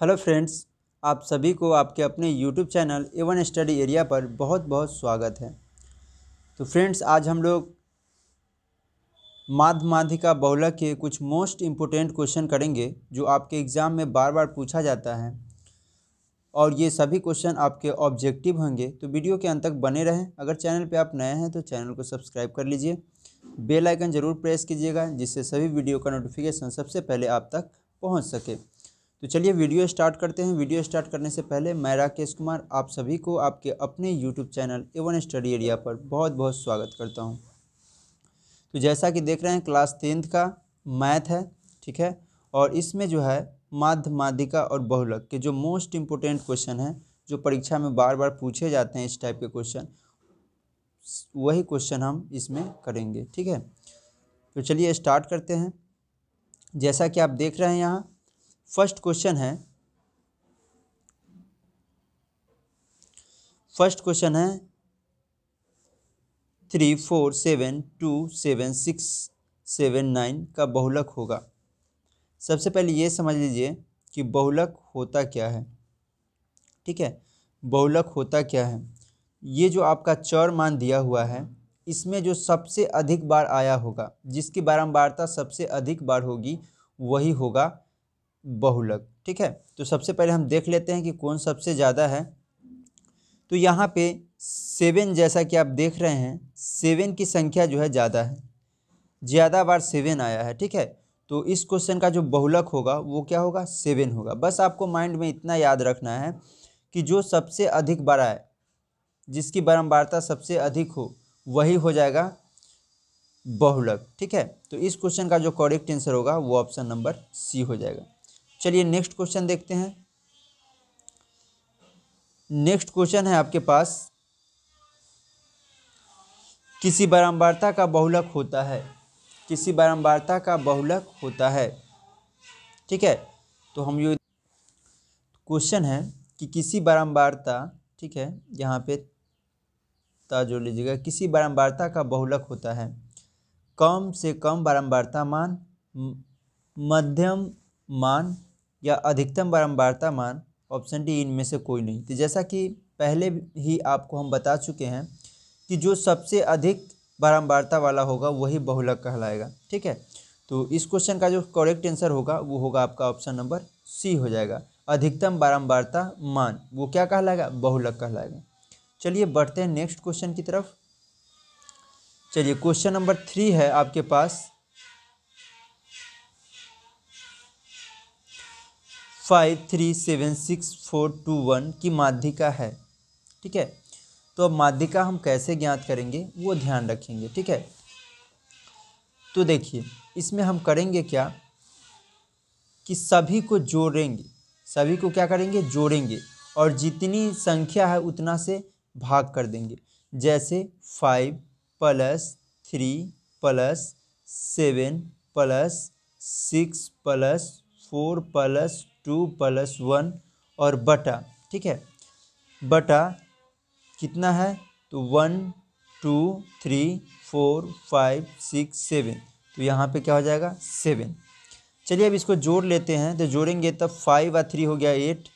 hello friends आप सभी को आपके अपने YouTube channel Avon study area पर बहुत बहुत स्वागत है तो फ्रेंड्स आज हम लोग माध्य माध्यिका बहुला के कुछ मोस्ट इम्पोर्टेंट क्वेश्चन करेंगे जो आपके एग्ज़ाम में बार बार पूछा जाता है और ये सभी क्वेश्चन आपके ऑब्जेक्टिव होंगे तो वीडियो के अंत तक बने रहें अगर चैनल पर आप नए हैं तो चैनल को सब्सक्राइब कर लीजिए बेल आइकन ज़रूर प्रेस कीजिएगा जिससे सभी वीडियो का नोटिफिकेशन सबसे पहले आप तक पहुंच सके तो चलिए वीडियो स्टार्ट करते हैं वीडियो स्टार्ट करने से पहले मैं राकेश कुमार आप सभी को आपके अपने YouTube channel Avon study area पर बहुत बहुत स्वागत करता हूँ तो जैसा कि देख रहे हैं क्लास टेंथ का मैथ है ठीक है और इसमें जो है माध्य माध्यिका और बहुलक के जो मोस्ट इम्पोर्टेंट क्वेश्चन हैं जो परीक्षा में बार बार पूछे जाते हैं इस टाइप के क्वेश्चन वही क्वेश्चन हम इसमें करेंगे ठीक है तो चलिए स्टार्ट करते हैं जैसा कि आप देख रहे हैं यहाँ फर्स्ट क्वेश्चन है फर्स्ट क्वेश्चन है three four seven two seven six seven nine का बहुलक होगा सबसे पहले ये समझ लीजिए कि बहुलक होता क्या है ठीक है बहुलक होता क्या है ये जो आपका चौर मान दिया हुआ है इसमें जो सबसे अधिक बार आया होगा जिसकी बारंबारता सबसे अधिक बार होगी वही होगा बहुलक ठीक है तो सबसे पहले हम देख लेते हैं कि कौन सबसे ज़्यादा है तो यहाँ पे सेवन जैसा कि आप देख रहे हैं सेवन की संख्या जो है ज़्यादा है ज़्यादा बार सेवन आया है ठीक है तो इस क्वेश्चन का जो बहुलक होगा वो क्या होगा सेवन होगा बस आपको माइंड में इतना याद रखना है कि जो सबसे अधिक बार है जिसकी बारम्बारता सबसे अधिक हो वही हो जाएगा बहुलक ठीक है तो इस क्वेश्चन का जो करेक्ट आंसर होगा वो ऑप्शन नंबर सी हो जाएगा चलिए नेक्स्ट क्वेश्चन देखते हैं नेक्स्ट क्वेश्चन है आपके पास किसी बारंबारता का बहुलक होता है किसी बारंबारता का बहुलक होता है ठीक है तो हम ये क्वेश्चन है कि किसी बारंबारता ठीक है यहाँ पे ता जोड़ लीजिएगा किसी बारंबारता का बहुलक होता है कम से कम बारंबारता मान मध्यम मान या अधिकतम बारंबारता मान ऑप्शन डी इनमें से कोई नहीं तो जैसा कि पहले ही आपको हम बता चुके हैं कि जो सबसे अधिक बारंबारता वाला होगा वही बहुलक कहलाएगा ठीक है तो इस क्वेश्चन का जो करेक्ट आंसर होगा वो होगा आपका ऑप्शन नंबर सी हो जाएगा अधिकतम बारंबारता मान वो क्या कहलाएगा बहुलक कहलाएगा चलिए बढ़ते हैं नेक्स्ट क्वेश्चन की तरफ चलिए क्वेश्चन नंबर थ्री है आपके पास five three seven six four two one की माध्यिका है ठीक है तो अब माध्यिका हम कैसे ज्ञात करेंगे वो ध्यान रखेंगे ठीक है तो देखिए इसमें हम करेंगे क्या कि सभी को जोड़ेंगे सभी को क्या करेंगे जोड़ेंगे और जितनी संख्या है उतना से भाग कर देंगे जैसे five plus three plus seven plus six plus four plus two plus one और बटा ठीक है बटा कितना है तो one two three four five six seven तो यहाँ पे क्या हो जाएगा सेवन चलिए अब इसको जोड़ लेते हैं तो जोड़ेंगे तब फाइव और थ्री हो गया एट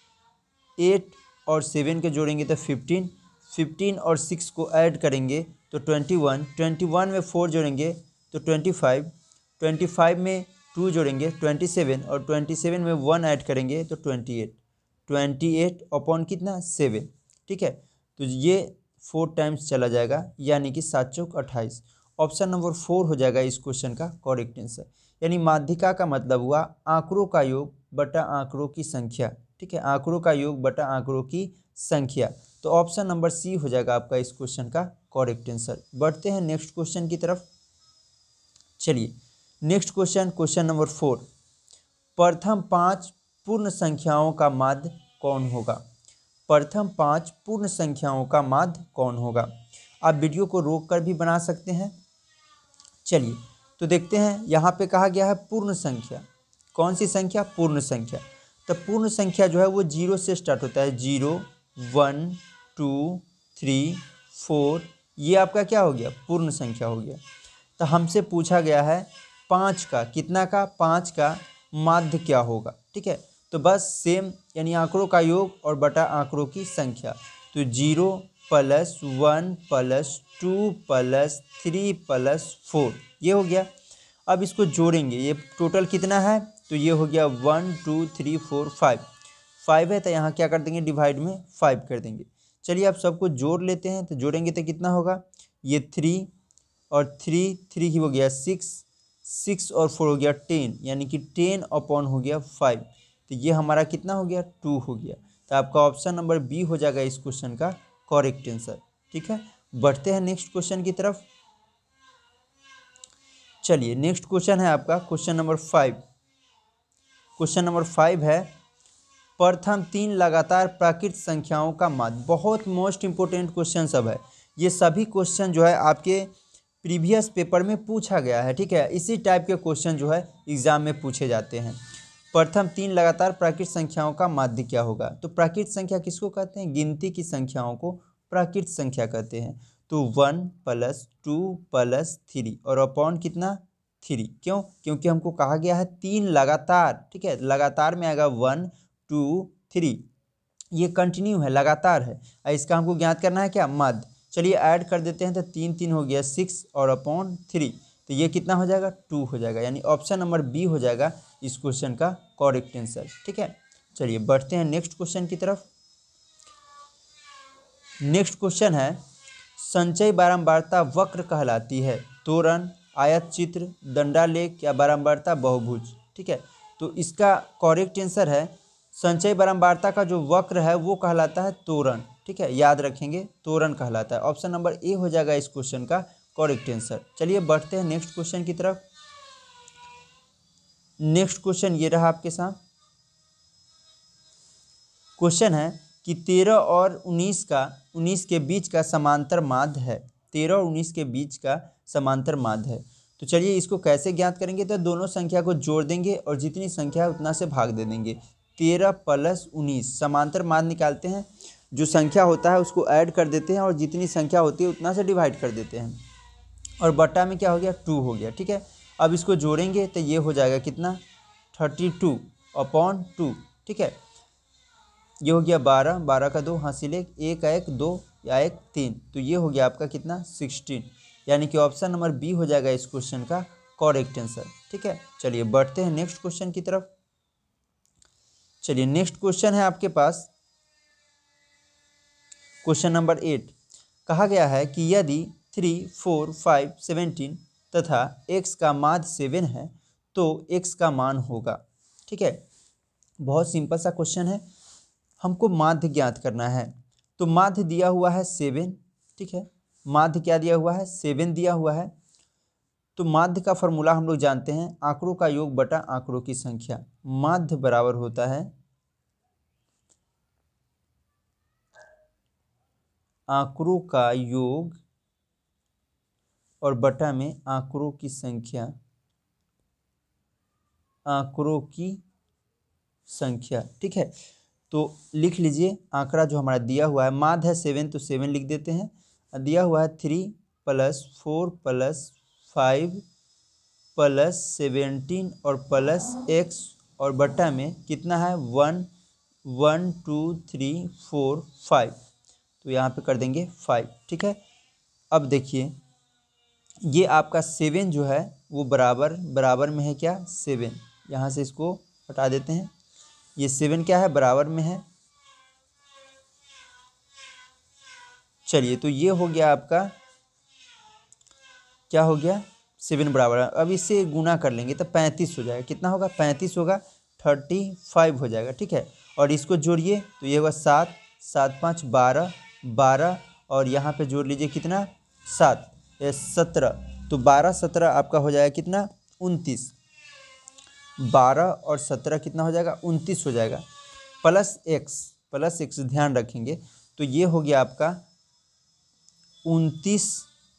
एट और सेवन के जोड़ेंगे तो फिफ्टीन फिफ्टीन और सिक्स को ऐड करेंगे तो ट्वेंटी वन ट्वेंटी वन में फ़ोर जोड़ेंगे तो ट्वेंटी फाइव ट्वेंटी फाइव में टू जोड़ेंगे ट्वेंटी सेवन और ट्वेंटी सेवन में वन ऐड करेंगे तो twenty eight twenty eight upon कितना सेवन ठीक है तो ये फोर टाइम्स चला जाएगा यानी कि सात चौक अट्ठाईस ऑप्शन नंबर फोर हो जाएगा इस क्वेश्चन का करेक्ट आंसर यानी माध्यिका का मतलब हुआ आंकड़ों का योग बटा आंकड़ों की संख्या ठीक है आंकड़ों का योग बटा आंकड़ों की संख्या तो ऑप्शन नंबर सी हो जाएगा आपका इस क्वेश्चन का करेक्ट आंसर बढ़ते हैं नेक्स्ट क्वेश्चन की तरफ चलिए next question question number four प्रथम पांच पूर्ण संख्याओं का माध्य कौन होगा प्रथम पांच पूर्ण संख्याओं का माध्य कौन होगा आप वीडियो को रोक कर भी बना सकते हैं चलिए तो देखते हैं यहाँ पे कहा गया है पूर्ण संख्या कौन सी संख्या पूर्ण संख्या तो पूर्ण संख्या जो है वो जीरो से स्टार्ट होता है zero one two three four ये आपका क्या हो गया पूर्ण संख्या हो गया तो हमसे पूछा गया है पाँच का कितना का पाँच का माध्य क्या होगा ठीक है तो बस सेम यानी आंकड़ों का योग और बटा आंकड़ों की संख्या तो zero plus one plus two plus three plus four ये हो गया अब इसको जोड़ेंगे ये टोटल कितना है तो ये हो गया one two three four five five है तो यहाँ क्या कर देंगे डिवाइड में फाइव कर देंगे चलिए आप सबको जोड़ लेते हैं तो जोड़ेंगे तो कितना होगा ये थ्री और थ्री थ्री ही हो गया सिक्स सिक्स और फोर हो गया टेन यानी कि टेन अपॉन हो गया फाइव तो ये हमारा कितना हो गया टू हो गया तो आपका ऑप्शन नंबर बी हो जाएगा इस क्वेश्चन का करेक्ट आंसर ठीक है बढ़ते हैं नेक्स्ट क्वेश्चन की तरफ चलिए नेक्स्ट क्वेश्चन है आपका question number five question number five है प्रथम तीन लगातार प्राकृत संख्याओं का माध्य बहुत मोस्ट इंपोर्टेंट क्वेश्चन सब है ये सभी क्वेश्चन जो है आपके प्रीवियस पेपर में पूछा गया है ठीक है इसी टाइप के क्वेश्चन जो है एग्ज़ाम में पूछे जाते हैं प्रथम तीन लगातार प्राकृत संख्याओं का माध्य क्या होगा तो प्राकृत संख्या किसको कहते हैं गिनती की संख्याओं को प्राकृत संख्या कहते हैं तो one plus two plus three और अपॉन कितना थ्री क्यों क्योंकि हमको कहा गया है तीन लगातार ठीक है लगातार में आएगा वन टू थ्री ये कंटिन्यू है लगातार है इसका हमको ज्ञात करना है क्या मध्य चलिए ऐड कर देते हैं तो तीन तीन हो गया सिक्स और अपॉन थ्री तो ये कितना हो जाएगा टू हो जाएगा यानी ऑप्शन नंबर बी हो जाएगा इस क्वेश्चन का करेक्ट आंसर ठीक है चलिए बढ़ते हैं नेक्स्ट क्वेश्चन की तरफ नेक्स्ट क्वेश्चन है संचय बारंबारता वक्र कहलाती है तोरण आयत चित्र दंडालेख या बारंबारता बहुभुज ठीक है तो इसका करेक्ट आंसर है संचय बारंबारता का जो वक्र है वो कहलाता है तोरण ठीक है याद रखेंगे तोरण कहलाता है ऑप्शन नंबर ए हो जाएगा इस क्वेश्चन का करेक्ट आंसर चलिए बढ़ते हैं नेक्स्ट क्वेश्चन की तरफ नेक्स्ट क्वेश्चन ये रहा आपके साथ क्वेश्चन है कि तेरह और उन्नीस का उन्नीस के बीच का समांतर माध्य है तेरह और उन्नीस के बीच का समांतर माध्य है तो चलिए इसको कैसे ज्ञात करेंगे तो दोनों संख्या को जोड़ देंगे और जितनी संख्या है उतना से भाग दे देंगे तेरह प्लस उन्नीस समांतर माध्य निकालते हैं जो संख्या होता है उसको ऐड कर देते हैं और जितनी संख्या होती है उतना से डिवाइड कर देते हैं और बट्टा में क्या हो गया टू हो गया ठीक है अब इसको जोड़ेंगे तो ये हो जाएगा कितना थर्टी टू अपॉन टू ठीक है ये हो गया बारह बारह का दो हासिल एक एक एक दो या एक तीन तो ये हो गया आपका कितना सिक्सटीन यानी कि ऑप्शन नंबर बी हो जाएगा इस क्वेश्चन का करेक्ट आंसर ठीक है चलिए बढ़ते हैं नेक्स्ट क्वेश्चन की तरफ चलिए नेक्स्ट क्वेश्चन है आपके पास क्वेश्चन नंबर एट कहा गया है कि यदि थ्री फोर फाइव सेवेंटीन तथा एक्स का माध सेवन है तो एक्स का मान होगा ठीक है बहुत सिंपल सा क्वेश्चन है हमको माध्य ज्ञात करना है तो माध्य दिया हुआ है सेवन ठीक है माध्य क्या दिया हुआ है सेवन दिया हुआ है तो माध्य का फॉर्मूला हम लोग जानते हैं आंकड़ों का योग बटा आंकड़ों की संख्या माध्य बराबर होता है आंकड़ों का योग और बटा में आंकड़ों की संख्या आंकड़ों की संख्या ठीक है तो लिख लीजिए आंकड़ा जो हमारा दिया हुआ है माध है सेवन तो सेवन लिख देते हैं दिया हुआ है three plus four plus five plus seventeen और प्लस एक्स और बटा में कितना है one one two three four five तो यहाँ पे कर देंगे फाइव ठीक है अब देखिए ये आपका सेवन जो है वो बराबर बराबर में है क्या सेवन यहाँ से इसको हटा देते हैं ये सेवन क्या है बराबर में है चलिए तो ये हो गया आपका क्या हो गया सेवन बराबर अब इसे गुना कर लेंगे तो पैंतीस हो जाएगा कितना होगा पैंतीस होगा थर्टी फाइव हो जाएगा ठीक है और इसको जोड़िए तो ये होगा सात सात पाँच बारह बारह और यहाँ पे जोड़ लीजिए कितना सात सत्रह तो बारह सत्रह आपका हो जाएगा कितना उनतीस बारह और सत्रह कितना हो जाएगा उनतीस हो जाएगा प्लस एक्स प्लस एक्स ध्यान रखेंगे तो ये हो गया आपका उनतीस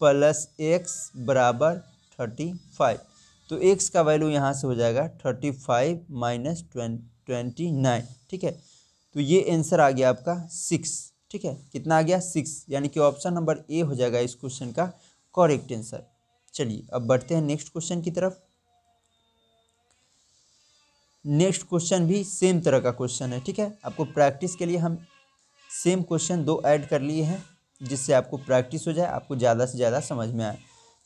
प्लस एक्स बराबर थर्टी फाइव तो एक्स का वैल्यू यहाँ से हो जाएगा thirty five minus twenty nine ठीक है तो ये आंसर आ गया आपका सिक्स ठीक है कितना आ गया सिक्स यानी कि ऑप्शन नंबर ए हो जाएगा इस क्वेश्चन का करेक्ट आंसर चलिए अब बढ़ते हैं नेक्स्ट क्वेश्चन की तरफ नेक्स्ट क्वेश्चन भी सेम तरह का क्वेश्चन है ठीक है आपको प्रैक्टिस के लिए हम सेम क्वेश्चन दो ऐड कर लिए हैं जिससे आपको प्रैक्टिस हो जाए आपको ज़्यादा से ज़्यादा समझ में आए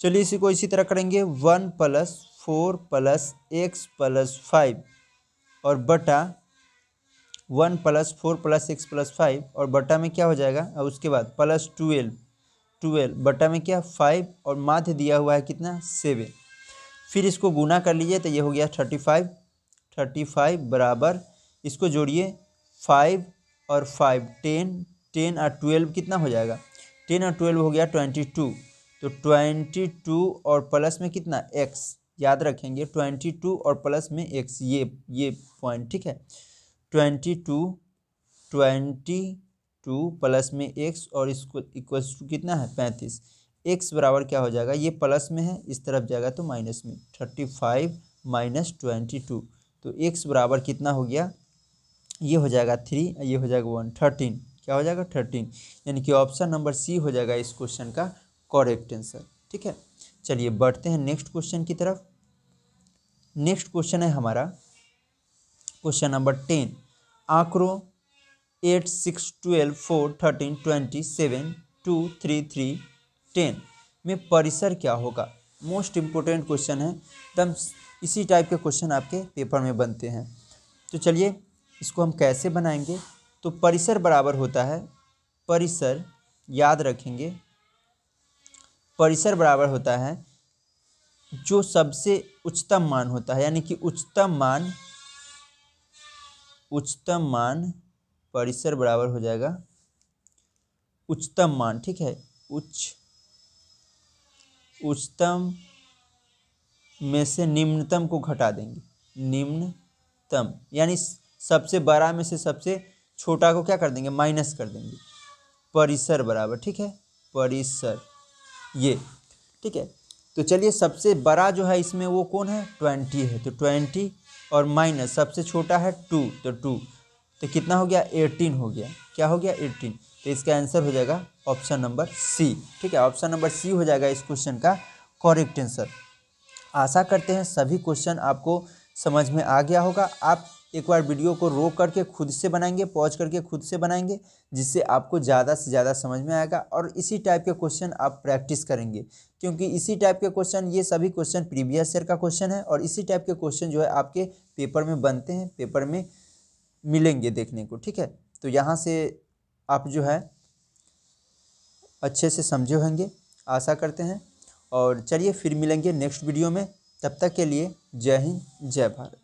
चलिए इसी को इसी तरह करेंगे one plus four plus x plus five और बटा one plus four plus six plus five और बटा में क्या हो जाएगा और उसके बाद प्लस ट्वेल्व ट्वेल्व बटा में क्या फाइव और माध्य दिया हुआ है कितना सेवन फिर इसको गुना कर लीजिए तो ये हो गया थर्टी फाइव थर्टी फाइव बराबर इसको जोड़िए फाइव और फाइव टेन टेन और ट्वेल्व कितना हो जाएगा टेन और ट्वेल्व हो गया ट्वेंटी टू तो ट्वेंटी टू और प्लस में कितना एक्स याद रखेंगे ट्वेंटी टू और प्लस में एक्स ये ये पॉइंट ठीक है twenty two twenty two plus में एक्स और इसको इक्वल्स टू कितना है पैंतीस एक्स बराबर क्या हो जाएगा ये प्लस में है इस तरफ जाएगा तो माइनस में thirty five minus twenty two तो एक्स बराबर कितना हो गया ये हो जाएगा थ्री ये हो जाएगा वन थर्टीन क्या हो जाएगा थर्टीन यानी कि ऑप्शन नंबर सी हो जाएगा इस क्वेश्चन का करेक्ट आंसर ठीक है चलिए बढ़ते हैं नेक्स्ट क्वेश्चन की तरफ नेक्स्ट क्वेश्चन है हमारा क्वेश्चन नंबर टेन आंकड़ों eight six twelve four thirteen twenty seven two three three ten में परिसर क्या होगा मोस्ट इम्पोर्टेंट क्वेश्चन है एकदम इसी टाइप के क्वेश्चन आपके पेपर में बनते हैं तो चलिए इसको हम कैसे बनाएंगे तो परिसर बराबर होता है परिसर याद रखेंगे परिसर बराबर होता है जो सबसे उच्चतम मान होता है यानी कि उच्चतम मान उच्चतम मान परिसर बराबर हो जाएगा उच्चतम मान ठीक है उच्च उच्चतम में से निम्नतम को घटा देंगे निम्नतम यानी सबसे बड़ा में से सबसे छोटा को क्या कर देंगे माइनस कर देंगे परिसर बराबर ठीक है परिसर ये ठीक है तो चलिए सबसे बड़ा जो है इसमें वो कौन है ट्वेंटी है तो ट्वेंटी और माइनस सबसे छोटा है टू तो टू तो कितना हो गया एटीन हो गया क्या हो गया एटीन तो इसका आंसर हो जाएगा ऑप्शन नंबर सी ठीक है ऑप्शन नंबर सी हो जाएगा इस क्वेश्चन का करेक्ट आंसर आशा करते हैं सभी क्वेश्चन आपको समझ में आ गया होगा आप एक बार वीडियो को रोक करके खुद से बनाएंगे पॉज करके खुद से बनाएंगे जिससे आपको ज़्यादा से ज़्यादा समझ में आएगा और इसी टाइप के क्वेश्चन आप प्रैक्टिस करेंगे क्योंकि इसी टाइप के क्वेश्चन ये सभी क्वेश्चन प्रीवियस ईयर का क्वेश्चन है और इसी टाइप के क्वेश्चन जो है आपके पेपर में बनते हैं पेपर में मिलेंगे देखने को ठीक है तो यहाँ से आप जो है अच्छे से समझे होंगे आशा करते हैं और चलिए फिर मिलेंगे नेक्स्ट वीडियो में तब तक के लिए जय हिंद जय भारत